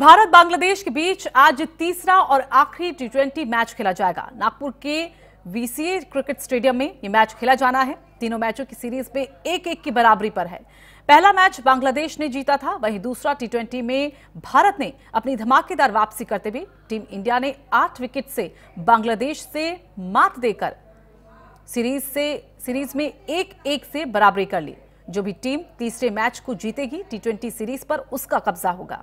भारत बांग्लादेश के बीच आज तीसरा और आखिरी टी ट्वेंटी मैच खेला जाएगा नागपुर के वीसीए क्रिकेट स्टेडियम में यह मैच खेला जाना है तीनों मैचों की सीरीज में एक एक की बराबरी पर है पहला मैच बांग्लादेश ने जीता था वहीं दूसरा टी ट्वेंटी में भारत ने अपनी धमाकेदार वापसी करते हुए टीम इंडिया ने आठ विकेट से बांग्लादेश से मात देकर सीरीज से सीरीज में एक एक से बराबरी कर ली जो भी टीम तीसरे मैच को जीतेगी टी सीरीज पर उसका कब्जा होगा